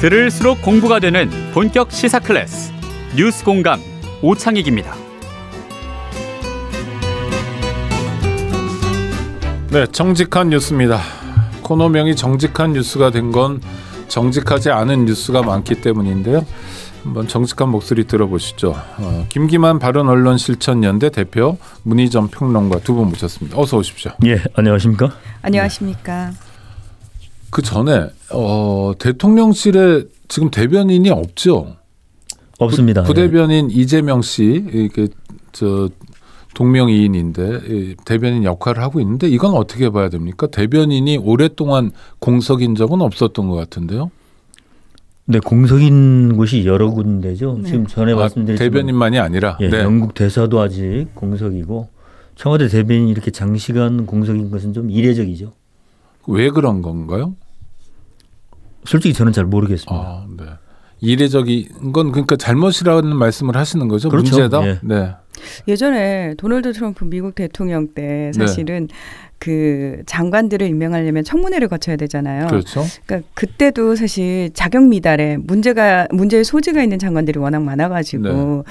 들을수록 공부가 되는 본격 시사 클래스 뉴스 공감 오창익입니다. 네, 정직한 뉴스입니다. 코너명이 정직한 뉴스가 된 건 정직하지 않은 뉴스가 많기 때문인데요. 한번 정직한 목소리 들어보시죠. 어, 김기만 바른 언론 실천 연대 대표 문희점 평론가 두 분 모셨습니다. 어서 오십시오. 예, 안녕하십니까? 안녕하십니까? 네. 그 전에 어, 대통령실에 지금 대변인이 없죠. 없습니다. 부, 대변인 네. 예. 이재명 씨 이게 저 동명이인인데 대변인 역할을 하고 있는데 이건 어떻게 봐야 됩니까? 대변인이 오랫동안 공석인 적은 없었던 것 같은데요. 네, 공석인 곳이 여러 군데죠. 네. 지금 전에 아, 말씀드린 대변인만이 아니라 예, 네. 영국 대사도 아직 공석이고 청와대 대변인 이렇게 장시간 공석인 것은 좀 이례적이죠. 왜 그런 건가요? 솔직히 저는 잘 모르겠습니다. 아, 네. 이례적인 건 그러니까 잘못이라는 말씀을 하시는 거죠. 그렇죠. 문제다. 예. 네. 예전에 도널드 트럼프 미국 대통령 때 사실은 네. 그 장관들을 임명하려면 청문회를 거쳐야 되잖아요. 그렇죠. 그러니까 그때도 사실 자격 미달에 문제가 문제의 소지가 있는 장관들이 워낙 많아가지고. 네.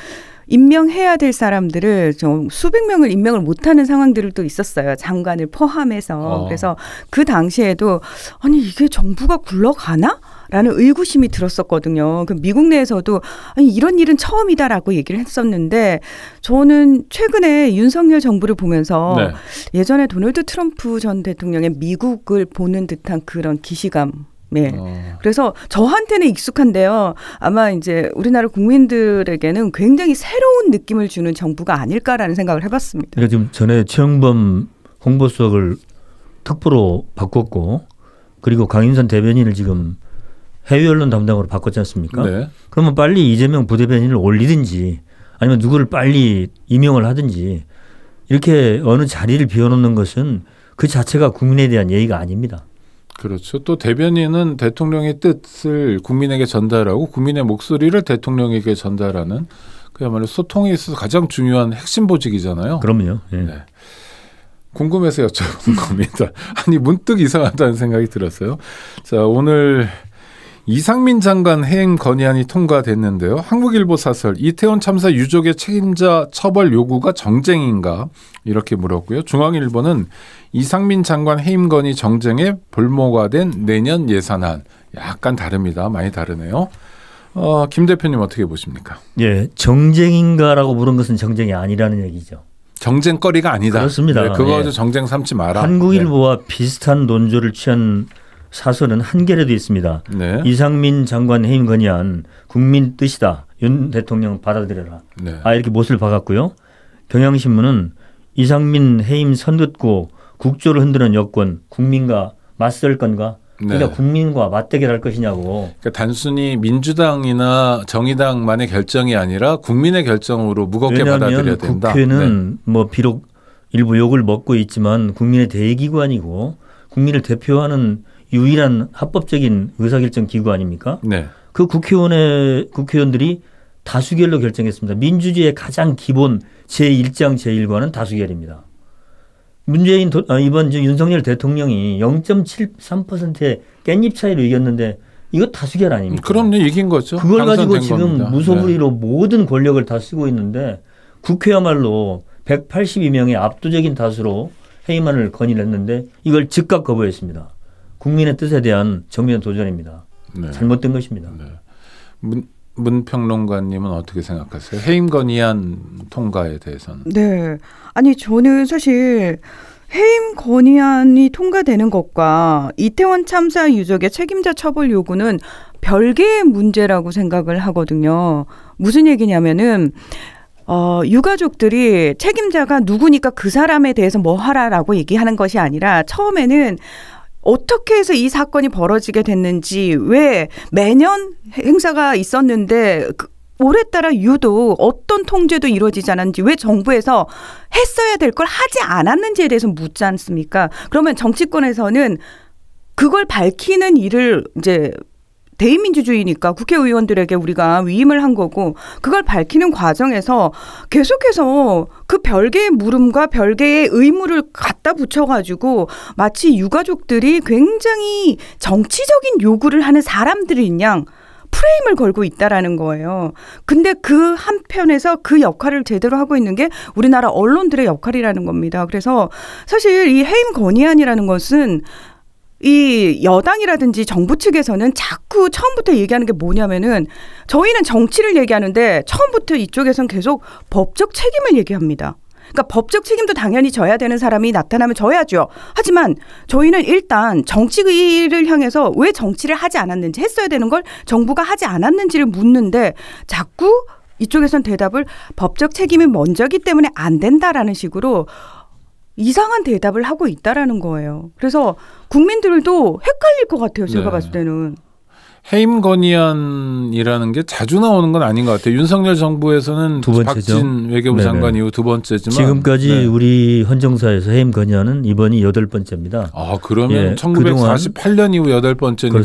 임명해야 될 사람들을 좀 수백 명을 임명을 못하는 상황들을 또 있었어요. 장관을 포함해서. 어. 그래서 그 당시에도 아니 이게 정부가 굴러가나? 라는 의구심이 들었었거든요. 그 미국 내에서도 아니 이런 일은 처음이다라고 얘기를 했었는데 저는 최근에 윤석열 정부를 보면서 네. 예전에 도널드 트럼프 전 대통령의 미국을 보는 듯한 그런 기시감 네. 어. 그래서 저한테는 익숙한데요. 아마 이제 우리나라 국민들에게는 굉장히 새로운 느낌을 주는 정부가 아닐까라는 생각을 해봤습니다. 그러니까 지금 전에 최영범 홍보수석을 특보로 바꿨고 그리고 강인선 대변인을 지금 해외 언론 담당으로 바꿨지 않습니까? 네. 그러면 빨리 이재명 부대변인을 올리든지 아니면 누구를 빨리 임명을 하든지 이렇게 어느 자리를 비워놓는 것은 그 자체가 국민에 대한 예의가 아닙니다. 그렇죠. 또 대변인은 대통령의 뜻을 국민에게 전달하고 국민의 목소리를 대통령에게 전달하는 그야말로 소통에 있어서 가장 중요한 핵심 보직이잖아요. 그럼요. 예. 네. 궁금해서 여쭤본 겁니다. 아니 문득 이상하다는 생각이 들었어요. 자 오늘 이상민 장관 해임 건의안이 통과됐는데요. 한국일보 사설 이태원 참사 유족의 책임자 처벌 요구가 정쟁인가 이렇게 물었고요. 중앙일보는 이상민 장관 해임 건의 정쟁의 볼모가 된 내년 예산안 약간 다릅니다. 많이 다르네요. 어, 김 대표님 어떻게 보십니까? 예, 정쟁인가라고 물은 것은 정쟁이 아니라는 얘기죠. 정쟁거리가 아니다. 그렇습니다. 네, 그거 예. 정쟁 삼지 마라. 한국일보와 네. 비슷한 논조를 취한 사설은 한 개라도 있습니다. 네. 이상민 장관 해임 건의안 국민 뜻이다. 윤 대통령 받아들여라. 네. 아 이렇게 못을 박았고요. 경향신문은 이상민 해임 선긋고 국조를 흔드는 여권 국민과 맞설 건가? 네. 그러니까 네. 국민과 맞대결할 것이냐고. 그러니까 단순히 민주당이나 정의당만의 결정이 아니라 국민의 결정으로 무겁게 받아들여야 된다. 국회는 네. 뭐 비록 일부 욕을 먹고 있지만 국민의 대기관이고 국민을 대표하는 유일한 합법적인 의사결정 기구 아닙니까? 네. 그 국회의원의 국회의원들이 다수결로 결정했습니다. 민주주의의 가장 기본 제1장 제1과는 다수결입니다. 문재인 도, 아, 이번 윤석열 대통령이 0.73%의 깻잎 차이로 이겼는데 이거 다수결 아닙니까? 그럼요 이긴 거죠. 그걸 가지고 지금 겁니다. 네. 무소불위로 네. 모든 권력을 다 쓰고 있는데 국회야말로 182명의 압도적인 다수로 해임안을 건의했는데 이걸 즉각 거부했습니다. 국민의 뜻에 대한 정면 도전입니다. 네. 잘못된 것입니다. 네. 문, 문평론가님은 어떻게 생각하세요? 해임 건의안 통과에 대해서는? 네. 아니 저는 사실 해임 건의안이 통과되는 것과 이태원 참사 유족의 책임자 처벌 요구는 별개의 문제라고 생각을 하거든요. 무슨 얘기냐면은 어, 유가족들이 책임자가 누구니까 그 사람에 대해서 뭐 하라라고 얘기하는 것이 아니라 처음에는 어떻게 해서 이 사건이 벌어지게 됐는지 왜 매년 행사가 있었는데 그 올해 따라 유독 어떤 통제도 이루어지지 않았는지 왜 정부에서 했어야 될 걸 하지 않았는지에 대해서 묻지 않습니까? 그러면 정치권에서는 그걸 밝히는 일을 이제 대의민주주의니까 국회의원들에게 우리가 위임을 한 거고 그걸 밝히는 과정에서 계속해서 그 별개의 물음과 별개의 의무를 갖다 붙여가지고 마치 유가족들이 굉장히 정치적인 요구를 하는 사람들인 냥 프레임을 걸고 있다라는 거예요. 근데 그 한편에서 그 역할을 제대로 하고 있는 게 우리나라 언론들의 역할이라는 겁니다. 그래서 사실 이 해임 건의안이라는 것은 이 여당이라든지 정부 측에서는 자꾸 처음부터 얘기하는 게 뭐냐면은 저희는 정치를 얘기하는데 처음부터 이쪽에선 계속 법적 책임을 얘기합니다. 그러니까 법적 책임도 당연히 져야 되는 사람이 나타나면 져야죠. 하지만 저희는 일단 정치를 향해서 왜 정치를 하지 않았는지 했어야 되는 걸 정부가 하지 않았는지를 묻는데 자꾸 이쪽에선 대답을 법적 책임이 먼저기 때문에 안 된다라는 식으로 이상한 대답을 하고 있다라는 거예요. 그래서 국민들도 헷갈릴 것 같아요. 제가 네. 봤을 때는. 해임 건의안이라는 게 자주 나오는 건 아닌 것 같아요. 윤석열 정부에서는 두 번째죠. 박진 외교부 네네. 장관 이후 두 번째지만 지금까지 네. 우리 헌정사에서 해임 건의안은 이번이 여덟 번째입니다. 아 그러면 예, 1948년 이후 여덟 번째니까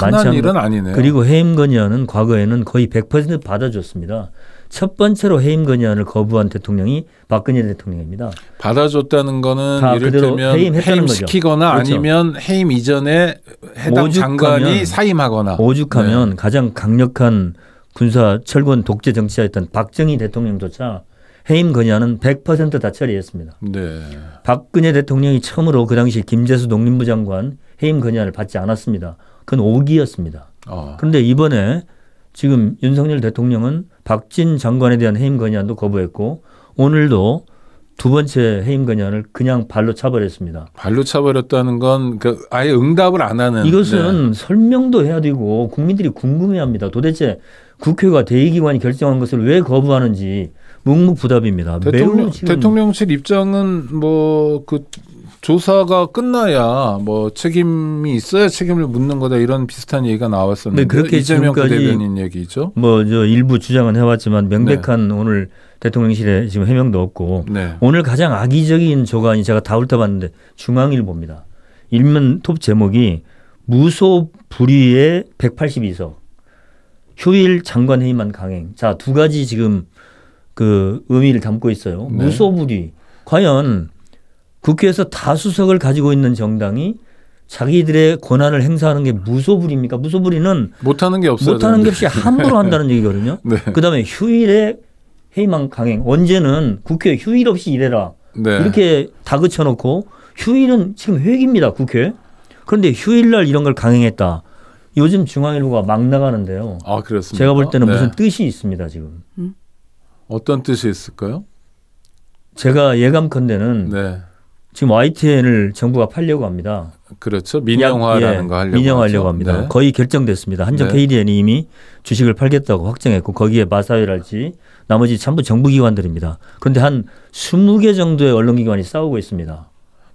흔한 일은 아니네요. 그리고 해임 건의안은 과거에는 거의 100% 받아줬습니다. 첫 번째로 해임 건의안을 거부한 대통령이 박근혜 대통령입니다. 받아줬다는 거는 이를테면 해임시키거나 그렇죠. 아니면 해임 이전에 해당 오죽하면, 장관이 사임하거나 오죽하면 네. 가장 강력한 군사 철권 독재 정치였던 박정희 대통령조차 해임 건의안은 100%다 처리했습니다. 네. 박근혜 대통령이 처음으로 그 당시 김재수 농림부 장관 해임 건의안을 받지 않았습니다. 그건 오기였습니다 어. 그런데 이번에 지금 윤석열 대통령은 박진 장관에 대한 해임 건의안도 거부했고 오늘도 두 번째 해임 건의안을 그냥 발로 차버렸습니다. 발로 차버렸다는 건그 아예 응답을 안 하는. 이것은 네. 설명도 해야 되고 국민들이 궁금해합니다. 도대체 국회가 대의기관이 결정한 것을 왜 거부하는지 묵묵부답입니다. 대통령, 대통령실 입장은 뭐그 조사가 끝나야 뭐 책임이 있어야 책임을 묻는 거다 이런 비슷한 얘기가 나왔었는데 네, 그렇게 이재명 대변인 얘기죠. 뭐저 일부 주장은 해왔지만 명백한 네. 오늘 대통령실에 지금 해명도 없고 네. 오늘 가장 악의적인 조간이 제가 다 훑어봤는데 중앙일보입니다. 일면 톱 제목이 무소 불위의 182석 휴일 장관 회의만 강행. 자 두 가지 지금 그 의미를 담고 있어요. 네. 무소 불위 과연 국회에서 다수석을 가지고 있는 정당이 자기들의 권한을 행사하는 게 무소불입니까? 무소불위는 못하는 게 없어요. 못하는 게 없이 함부로 네. 한다는 얘기거든요. 네. 그다음에 휴일에 회의만 강행. 언제는 국회 휴일 없이 일해라. 네. 이렇게 다그쳐놓고 휴일은 지금 회기입니다. 국회. 그런데 휴일날 이런 걸 강행했다. 요즘 중앙일보가 막 나가는데요. 아 그렇습니다. 제가 볼 때는 네. 무슨 뜻이 있습니다 지금. 음? 어떤 뜻이 있을까요? 제가 예감컨대는 네. 지금 YTN을 정부가 팔려고 합니다. 그렇죠. 민영화라는 예, 거 하려고 민영화하려고 합니다. 네. 거의 결정됐습니다. 한정 네. KDN이 이미 주식을 팔겠다고 확정했고 거기에 마사이랄지 나머지 전부 정부 기관들입니다. 그런데 한 20개 정도의 언론 기관이 싸우고 있습니다.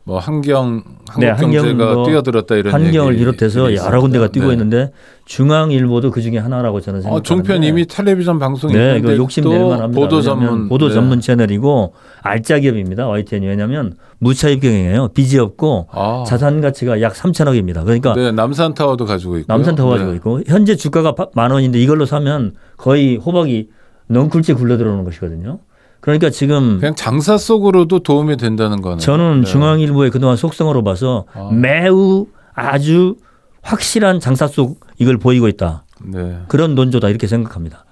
뭐 환경 네, 한국 네, 경제가 뭐 뛰어들었다 이런 환경을 비롯해서 여러 군데가 뛰고 네. 있는데 중앙일보도 그 중에 하나라고 저는 어, 생각합니다. 종편 이미 텔레비전 방송이 네, 이거 욕심 낼만합니다. 보도 전문 보도 네. 전문 채널이고 알짜기업입니다. YTN이 왜냐하면 무차입 경영이에요. 비지업고 아. 자산 가치가 약 3천억입니다. 그러니까 네, 남산 타워도 가지고 있고 남산 타워 가지고 있고 현재 주가가 만 원인데 이걸로 사면 거의 호박이 넝쿨째 굴러 들어오는 것이거든요. 그러니까 지금 그냥 장사 속으로도 도움이 된다는 거는 저는 네. 중앙일보의 그동안 속성으로 봐서 아. 매우 아주 확실한 장사 속 이걸 보이고 있다. 네. 그런 논조다 이렇게 생각합니다.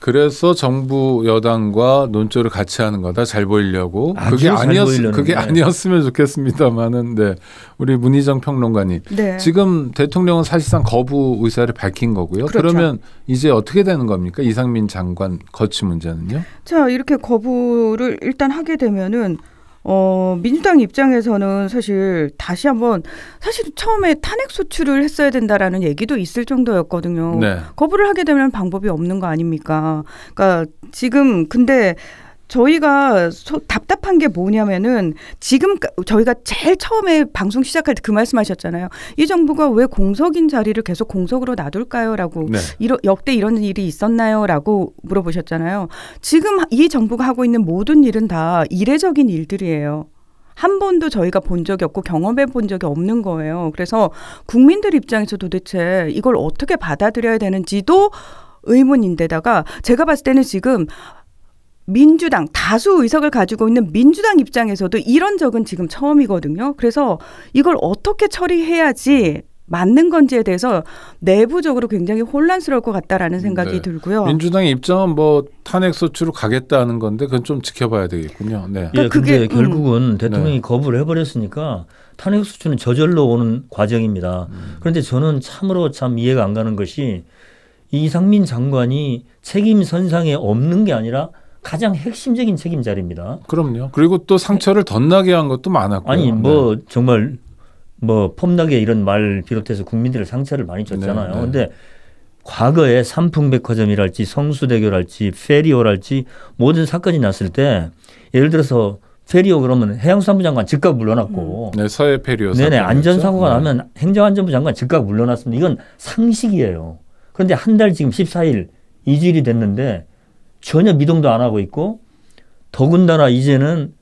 그래서 정부 여당과 논조를 같이 하는 거다 잘 보이려고 그게 아니었 그게 아니었으면 좋겠습니다만은 네 우리 문희정 평론가님 네. 지금 대통령은 사실상 거부 의사를 밝힌 거고요. 그렇죠. 그러면 이제 어떻게 되는 겁니까 이상민 장관 거치 문제는요? 자 이렇게 거부를 일단 하게 되면은 어, 민주당 입장에서는 사실 다시 한번 사실 처음에 탄핵 소추를 했어야 된다라는 얘기도 있을 정도였거든요. 네. 거부를 하게 되면 방법이 없는 거 아닙니까? 그러니까 지금 근데 저희가 답답한 게 뭐냐면은 지금 저희가 제일 처음에 방송 시작할 때 그 말씀하셨잖아요. 이 정부가 왜 공석인 자리를 계속 공석으로 놔둘까요?라고 네. 이러, 역대 이런 일이 있었나요?라고 물어보셨잖아요. 지금 이 정부가 하고 있는 모든 일은 다 이례적인 일들이에요. 한 번도 저희가 본 적이 없고 경험해 본 적이 없는 거예요. 그래서 국민들 입장에서 도대체 이걸 어떻게 받아들여야 되는지도 의문인데다가 제가 봤을 때는 지금 민주당 다수 의석을 가지고 있는 민주당 입장에서도 이런 적은 지금 처음이거든요. 그래서 이걸 어떻게 처리해야지 맞는 건지에 대해서 내부적으로 굉장히 혼란스러울 것 같다라는 생각이 네. 들고요. 민주당의 입장은 뭐 탄핵 소추로 가겠다는 건데 그건 좀 지켜봐야 되겠군요. 네. 그 예, 그게 음. 결국은 네. 대통령이 네. 거부를 해버렸으니까 탄핵 소추는 저절로 오는 과정입니다. 음. 그런데 저는 참으로 참 이해가 안 가는 것이 이상민 장관이 책임 선상에 없는 게 아니라 가장 핵심적인 책임자입니다. 그럼요. 그리고 또 상처를 덧나게 한 것도 많았고요. 아니 뭐 네. 정말 뭐 폼나게 이런 말 비롯해서 국민들의 상처를 많이 줬잖아요. 그런데 네, 네. 과거에 삼풍백화점이랄지 성수대교랄지 페리오랄지 모든 사건이 났을 때 예를 들어서 페리오 그러면 해양수산부 장관 즉각 물러났고 음. 네 서해 페리오 네네 네, 안전사고가 네. 나면 행정안전부 장관 즉각 물러났습니다. 이건 상식이에요. 그런데 한 달 지금 14일 이주일이 됐는데 전혀 미동도 안 하고 있고 더군다나 이제는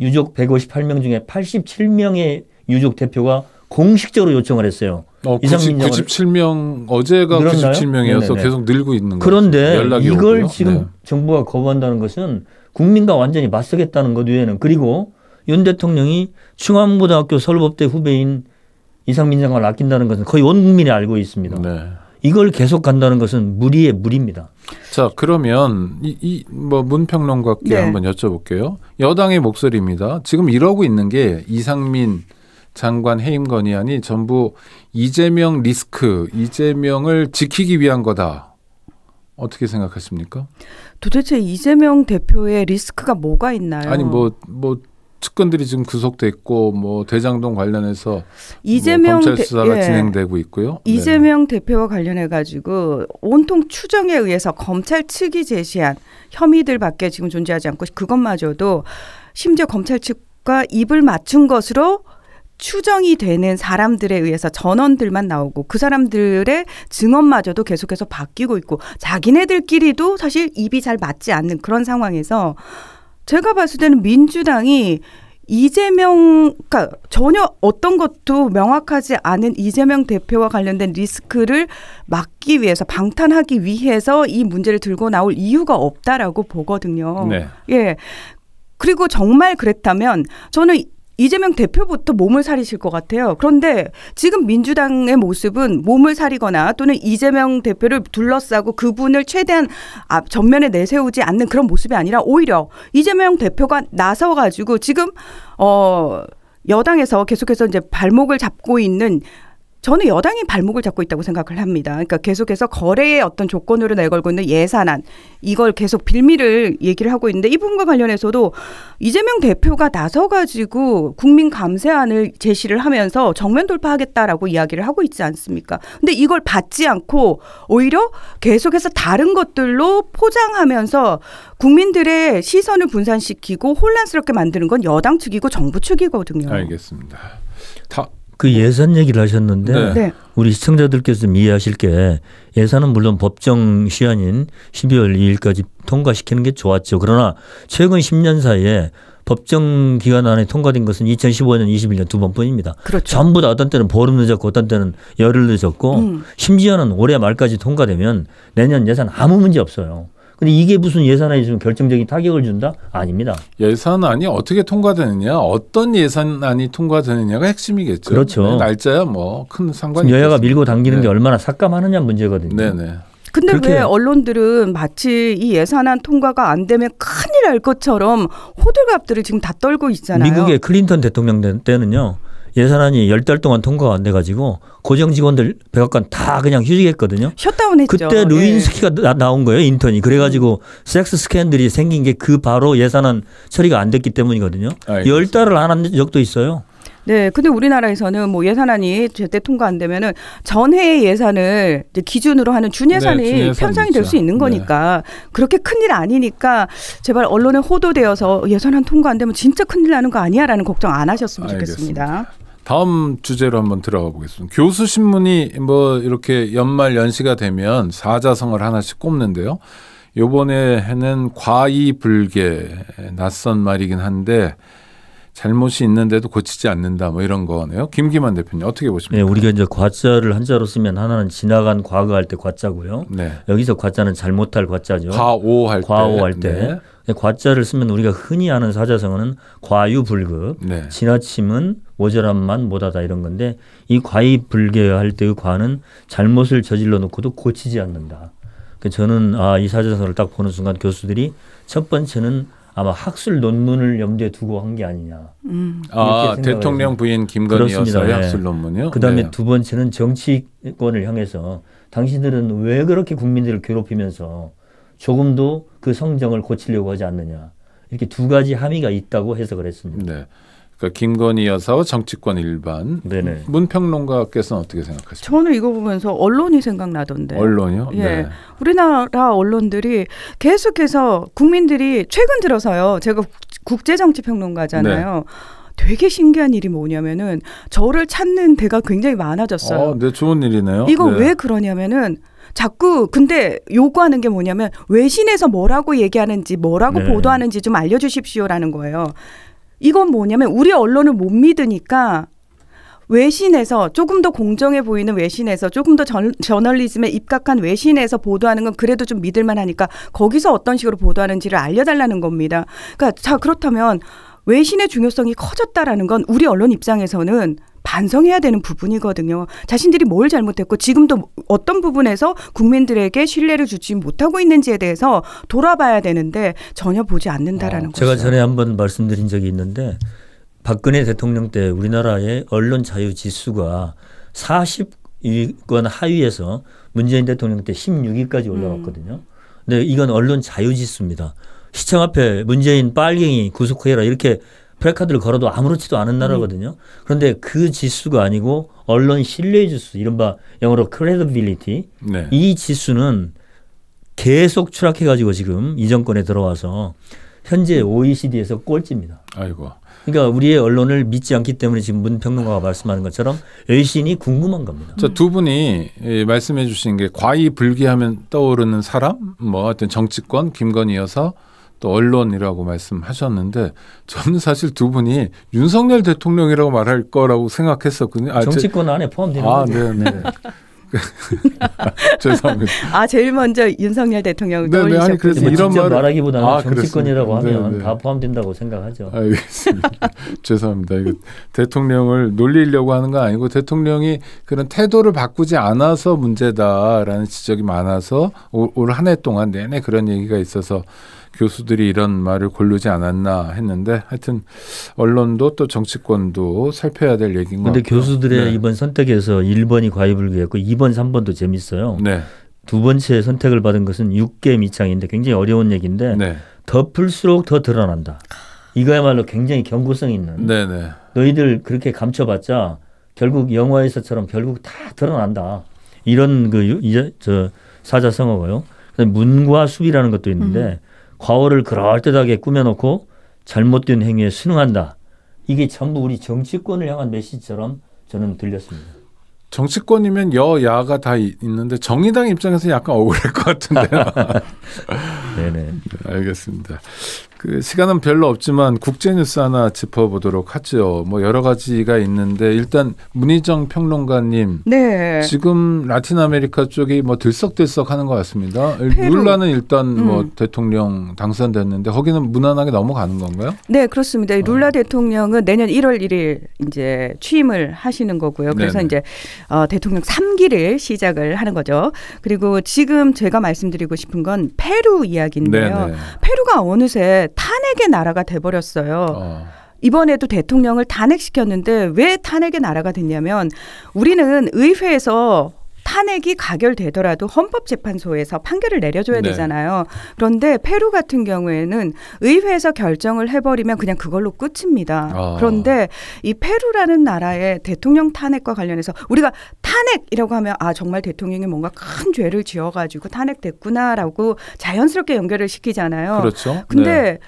유족 158명 중에 87명의 유족 대표가 공식적으로 요청을 했어요. 어, 이상민영 97명 어제가 늘었나요? 97명이어서 네네. 계속 늘고 있는 거죠. 그런데 이걸 오고요. 지금 네. 정부가 거부한다는 것은 국민과 완전히 맞서겠다는 것 외에는 그리고 윤 대통령이 충암고등학교 설법대 후배인 이상민 장관을 아낀다는 것은 거의 온 국민이 알고 있습니다. 네. 이걸 계속 간다는 것은 무리의 무리입니다. 자 그러면 이뭐 문평론가께 네. 한번 여쭤볼게요. 여당의 목소리입니다. 지금 이러고 있는 게 이상민 장관 해임 건의안이 전부 이재명 리스크, 이재명을 지키기 위한 거다. 어떻게 생각하십니까? 도대체 이재명 대표의 리스크가 뭐가 있나요? 아니 뭐뭐 뭐, 뭐 측근들이 지금 구속됐고뭐 대장동 관련해서 뭐 이재명 뭐 검찰 수사가 대, 예. 진행되고 있고요. 네. 이재명 네. 대표와 관련해 가지고 온통 추정에 의해서 검찰 측이 제시한 혐의들밖에 지금 존재하지 않고 그것마저도 심지어 검찰 측과 입을 맞춘 것으로 추정이 되는 사람들에 의해서 전원들만 나오고 그 사람들의 증언마저도 계속해서 바뀌고 있고 자기네들끼리도 사실 입이 잘 맞지 않는 그런 상황에서 제가 봤을 때는 민주당이 이재명, 그러니까 전혀 어떤 것도 명확하지 않은 이재명 대표와 관련된 리스크를 막기 위해서 방탄하기 위해서 이 문제를 들고 나올 이유가 없다라고 보거든요. 네. 예. 그리고 정말 그랬다면 저는 이재명 대표부터 몸을 사리실 것 같아요. 그런데 지금 민주당의 모습은 몸을 사리거나 또는 이재명 대표를 둘러싸고 그분을 최대한 아, 전면에 내세우지 않는 그런 모습이 아니라 오히려 이재명 대표가 나서 가지고 지금 어 여당에서 계속해서 이제 발목을 잡고 있는 저는 여당이 발목을 잡고 있다고 생각을 합니다. 그러니까 계속해서 거래의 어떤 조건으로 내걸고 있는 예산안 이걸 계속 빌미를 얘기를 하고 있는데 이 부분과 관련해서도 이재명 대표가 나서가지고 국민 감세안을 제시를 하면서 정면 돌파하겠다라고 이야기를 하고 있지 않습니까? 근데 이걸 받지 않고 오히려 계속해서 다른 것들로 포장하면서 국민들의 시선을 분산시키고 혼란스럽게 만드는 건 여당 측이고 정부 측이거든요. 알겠습니다. 다, 그 예산 얘기를 하셨는데 네. 네. 우리 시청자들께서 좀 이해하실 게 예산은 물론 법정 시한인 12월 2일까지 통과시키는 게 좋았죠. 그러나 최근 10년 사이에 법정 기간 안에 통과된 것은 2015년, 21년 두 번뿐입니다. 그렇죠. 전부 다 어떤 때는 보름 늦었고 어떤 때는 열흘 늦었고 음. 심지어는 올해 말까지 통과되면 내년 예산 아무 문제 없어요. 근데 이게 무슨 예산안이 지금 결정적인 타격을 준다? 아닙니다. 예산안이 어떻게 통과되느냐, 어떤 예산안이 통과되느냐가 핵심이겠죠. 그렇죠. 네, 날짜야 뭐 큰 상관이 여야가 밀고 당기는 네. 게 얼마나 삭감하느냐 문제거든요. 네네. 근데 왜 해요. 언론들은 마치 이 예산안 통과가 안 되면 큰일 날 것처럼 호들갑들을 지금 다 떨고 있잖아요. 미국의 클린턴 대통령 때는요. 예산안이 열 달 동안 통과가 안 돼가지고 고정 직원들 백악관 다 그냥 휴직했거든요. 셧다운했죠. 그때 예. 루인스키가 네. 나, 온 거예요 인턴이. 그래가지고 음. 섹스 스캔들이 생긴 게 그 바로 예산안 처리가 안 됐기 때문이거든요. 알겠습니다. 열 달을 안 한 적도 있어요. 네, 근데 우리나라에서는 뭐 예산안이 제때 통과 안 되면은 전해 예산을 기준으로 하는 준예산이 네, 편성이 될 수 있는 네. 거니까 네. 그렇게 큰일 아니니까 제발 언론에 호도되어서 예산안 통과 안 되면 진짜 큰일 나는 거 아니야라는 걱정 안 하셨으면 좋겠습니다. 알겠습니다. 다음 주제로 한번 들어가 보겠습니다. 교수 신문이 뭐 이렇게 연말 연시가 되면 사자성을 하나씩 꼽는데요. 요번에는 과이불개 낯선 말이긴 한데 잘못이 있는데도 고치지 않는다 뭐 이런 거네요. 김기만 대표님 어떻게 보십니까? 네, 우리가 이제 과자를 한자로 쓰면 하나는 지나간 과거 할때 과자고요. 네. 여기서 과자는 잘못할 과자죠. 과오할 과오할 때. 네. 과자를 쓰면 우리가 흔히 아는 사자성어는 과유불급, 네. 지나침은 모자람만 못하다 이런 건데 이 과유불개할 때의 과는 잘못을 저질러 놓고도 고치지 않는다. 그러니까 저는 아, 이 사자성어를 딱 보는 순간 교수들이 첫 번째는 아마 학술 논문을 염두에 두고 한 게 아니냐. 음. 아 대통령 부인 김건희여서의 네. 학술 논문요 그다음에 네. 두 번째는 정치권을 향해서 당신들은 왜 그렇게 국민들을 괴롭히면서 조금도 그 성정을 고치려고 하지 않느냐. 이렇게 두 가지 함의가 있다고 해서 그랬습니다. 네. 그러니까 김건희 여사와 정치권 일반 네네. 음, 문평론가께서는 어떻게 생각하십니까? 저는 이거 보면서 언론이 생각나던데. 언론이 예. 네. 우리나라 언론들이 계속해서 국민들이 최근 들어서요. 제가 국제 정치 평론가잖아요. 네. 되게 신기한 일이 뭐냐면은 저를 찾는 데가 굉장히 많아졌어요. 어, 네, 좋은 일이네요. 이건 네. 왜 그러냐면은 자꾸 근데 요구하는 게 뭐냐면 외신에서 뭐라고 얘기하는지 뭐라고 네. 보도하는지 좀 알려주십시오라는 거예요. 이건 뭐냐면 우리 언론을 못 믿으니까 외신에서 조금 더 공정해 보이는 외신에서 조금 더 전, 저널리즘에 입각한 외신에서 보도하는 건 그래도 좀 믿을만 하니까 거기서 어떤 식으로 보도하는지를 알려달라는 겁니다. 그러니까 자 그렇다면 외신의 중요성이 커졌다라는 건 우리 언론 입장에서는 반성해야 되는 부분이거든요. 자신들이 뭘 잘못했고 지금도 어떤 부분에서 국민들에게 신뢰를 주지 못하고 있는지에 대해서 돌아봐야 되는데 전혀 보지 않는다라는 거죠. 아, 제가 전에 한 번 말씀드린 적이 있는데 박근혜 대통령 때 우리나라의 언론 자유 지수가 40위권 하위에서 문재인 대통령 때 16위까지 올라왔거든요. 음. 근데 이건 언론 자유 지수입니다. 시청 앞에 문재인 빨갱이 구속해라 이렇게 플래카드를 걸어도 아무렇지도 않은 음. 나라거든요. 그런데 그 지수가 아니고 언론 신뢰 지수, 이른바 영어로 credibility 네. 이 지수는 계속 추락해가지고 지금 이 정권에 들어와서 현재 OECD에서 음. 꼴찌입니다. 아이고. 그러니까 우리의 언론을 믿지 않기 때문에 지금 문 평론가가 말씀하는 것처럼 열심히 궁금한 겁니다. 자두 분이 예, 말씀해 주신 게 과이 불기하면 떠오르는 사람, 뭐 어떤 정치권 김건희 여사 또 언론이라고 말씀하셨는데 저는 사실 두 분이 윤석열 대통령이라고 말할 거라고 생각했었거든요. 아, 정치권 제, 안에 포함되는 아, 거죠. 네, 네. 죄송합니다. 아 제일 먼저 윤석열 대통령 네, 네, 떠올리셨군요. 네, 이런 말 말하기보다는 아, 정치권이라고 네, 하면 네, 네. 다 포함된다고 생각하죠. 알겠습니다. 죄송합니다. 이거 대통령을 놀리려고 하는 건 아니고 대통령이 그런 태도를 바꾸지 않아서 문제다라는 지적이 많아서 올 한 해 동안 내내 그런 얘기가 있어서 교수들이 이런 말을 고르지 않았나 했는데 하여튼 언론도 또 정치권도 살펴야 될 얘기인 것같요 그런데 교수들의 네. 이번 선택에서 1번이 과이불교였고 2번, 3번도 재밌어요. 네. 두 번째 선택을 받은 것은 6개 미창인데 굉장히 어려운 얘기인데 네. 덮을수록 더 드러난다. 이거야말로 굉장히 경고성 있는. 네네. 네. 너희들 그렇게 감춰봤자 결국 영화에서처럼 결국 다 드러난다. 이런 그 이제 저 사자성어고요. 문과 수비라는 것도 있는데 음. 과오를 그럴듯하게 꾸며놓고 잘못된 행위에 순응한다. 이게 전부 우리 정치권을 향한 메시지처럼 저는 들렸습니다. 정치권이면 여야가 다 있는데 정의당 입장에서 약간 억울할 것 같은데요. 네네. 알겠습니다. 그 시간은 별로 없지만 국제 뉴스 하나 짚어보도록 하죠. 뭐 여러 가지가 있는데 일단 문희정 평론가님, 네. 지금 라틴 아메리카 쪽이 뭐 들썩들썩하는 것 같습니다. 룰라는 일단 음. 뭐 대통령 당선됐는데 거기는 무난하게 넘어가는 건가요? 네 그렇습니다. 룰라 어. 대통령은 내년 1월 1일 이제 취임을 하시는 거고요. 그래서 네네. 이제 어, 대통령 3기를 시작을 하는 거죠. 그리고 지금 제가 말씀드리고 싶은 건 페루 이야기인데요. 네네. 페루가 어느새 탄핵의 나라가 돼버렸어요. 어. 이번에도 대통령을 탄핵시켰는데 왜 탄핵의 나라가 됐냐면 우리는 의회에서 탄핵이 가결되더라도 헌법재판소에서 판결을 내려줘야 네. 되잖아요. 그런데 페루 같은 경우에는 의회에서 결정을 해버리면 그냥 그걸로 끝입니다. 아. 그런데 이 페루라는 나라의 대통령 탄핵과 관련해서 우리가 탄핵이라고 하면 아 정말 대통령이 뭔가 큰 죄를 지어가지고 탄핵됐구나라고 자연스럽게 연결을 시키잖아요. 그렇죠. 근데 네.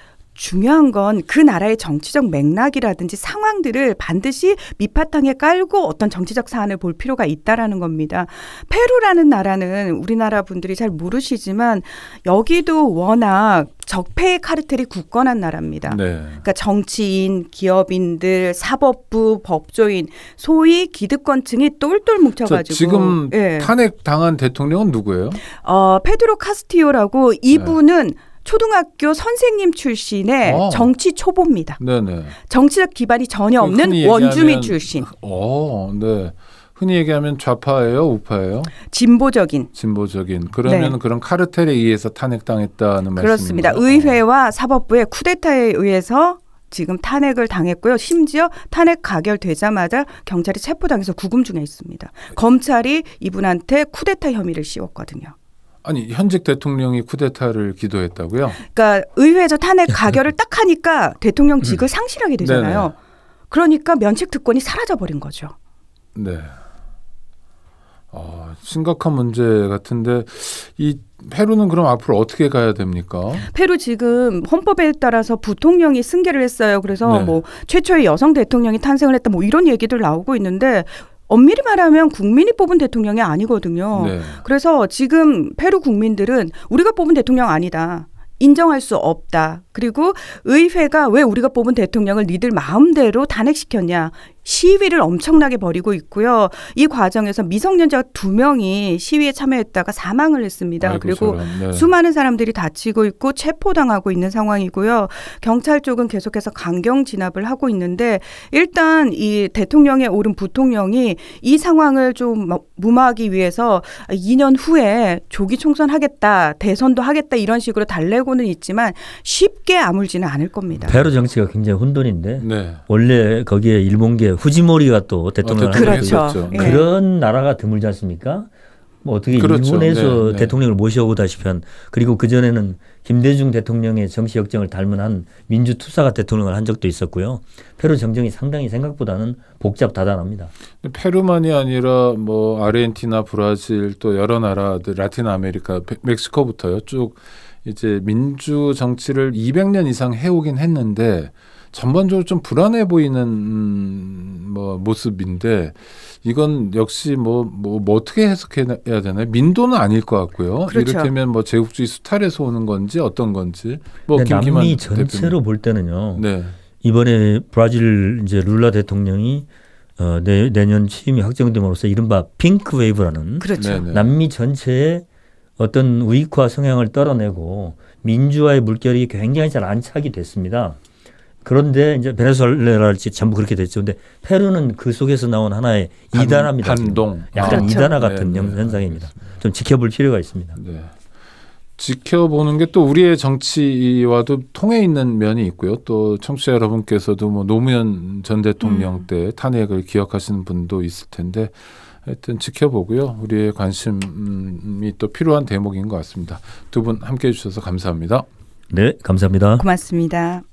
중요한 건 그 나라의 정치적 맥락이라든지 상황들을 반드시 밑바탕에 깔고 어떤 정치적 사안을 볼 필요가 있다라는 겁니다. 페루라는 나라는 우리나라 분들이 잘 모르시지만 여기도 워낙 적폐 카르텔이 굳건한 나라입니다. 네. 그러니까 정치인, 기업인들, 사법부, 법조인 소위 기득권층이 똘똘 뭉쳐가지고 지금 예. 탄핵 당한 대통령은 누구예요? 어, 페드로 카스티오라고 이분은 네. 초등학교 선생님 출신의 오. 어. 정치 초보입니다. 네네. 정치적 기반이 전혀 없는 원주민 출신. 어, 네. 흔히 얘기하면 좌파예요, 우파예요? 진보적인. 진보적인. 그러면 네. 그런 카르텔에 의해서 탄핵당했다는 말씀입니다. 그렇습니다. 어. 의회와 사법부의 쿠데타에 의해서 지금 탄핵을 당했고요. 심지어 탄핵 가결되자마자 경찰이 체포당해서 구금 중에 있습니다. 검찰이 이분한테 쿠데타 혐의를 씌웠거든요. 아니 현직 대통령이 쿠데타를 기도했다고요? 그러니까 의회에서 탄핵 가결을 딱 하니까 대통령직을 음. 상실하게 되잖아요. 네네. 그러니까 면책 특권이 사라져 버린 거죠. 네. 어, 심각한 문제 같은데 이 페루는 그럼 앞으로 어떻게 가야 됩니까? 페루 지금 헌법에 따라서 부통령이 승계를 했어요. 그래서 네. 뭐 최초의 여성 대통령이 탄생을 했다 뭐 이런 얘기들 나오고 있는데 엄밀히 말하면 국민이 뽑은 대통령이 아니거든요. 네. 그래서 지금 페루 국민들은 우리가 뽑은 대통령 아니다. 인정할 수 없다. 그리고 의회가 왜 우리가 뽑은 대통령을 니들 마음대로 탄핵시켰냐 시위를 엄청나게 벌이고 있고요. 이 과정에서 미성년자 두 명이 시위에 참여했다가 사망을 했습니다. 아이고, 그리고 네. 수많은 사람들이 다치고 있고 체포당하고 있는 상황이고요. 경찰 쪽은 계속해서 강경 진압을 하고 있는데 일단 이 대통령에 오른 부통령이 이 상황을 좀 무마하기 위해서 2년 후에 조기 총선하겠다, 대선도 하겠다 이런 식으로 달래고는 있지만 쉽게 아물지는 않을 겁니다. 배로 정치가 굉장히 혼돈인데 네. 원래 거기에 일본계 후지모리가 또 대통령 어, 그렇죠. 예. 그런 나라가 드물지 않습니까? 뭐 어떻게 그렇죠. 일본에서 네, 네. 대통령을 모셔오다시피 한 그리고 그 전에는 김대중 대통령의 정치 역정을 닮은 한 민주 투사가 대통령을 한 적도 있었고요. 페루 정정이 상당히 생각보다는 복잡 다단합니다. 페루만이 아니라 뭐 아르헨티나, 브라질 또 여러 나라들 라틴 아메리카, 멕시코부터요 쭉 이제 민주 정치를 200년 이상 해오긴 했는데 전반적으로 좀 불안해 보이는 음, 뭐 모습인데 이건 역시 뭐뭐 뭐, 뭐, 어떻게 해석해야 되나요? 민도는 아닐 것 같고요. 그렇죠. 이를테면 뭐 제국주의 수탈에서 오는 건지 어떤 건지 뭐 남미 전체로 대표님. 볼 때는요. 네. 이번에 브라질 이제 룰라 대통령이 어, 내, 내년 취임이 확정됨으로써 이른바 핑크 웨이브라는 그렇죠. 네. 네. 남미 전체의 어떤 우익화 성향을 떨어내고 민주화의 물결이 굉장히 잘 안착이 됐습니다. 그런데 이제 베네수엘라랄지 전부 그렇게 됐죠. 근데 페루는 그 속에서 나온 하나의 한, 이단합니다. 한동. 약간 그 이단화 같은 네, 네, 네 현상입니다. 좀 지켜볼 필요가 있습니다. 네. 지켜보는 게 또 우리의 정치와도 통해 있는 면이 있고요. 또 청취자 여러분께서도 뭐 노무현 전 대통령 음. 때 탄핵을 기억하시는 분도 있을 텐데 하여튼 지켜보고요. 우리의 관심이 또 필요한 대목인 것 같습니다. 두 분 함께 해주셔서 감사합니다. 네, 감사합니다. 고맙습니다.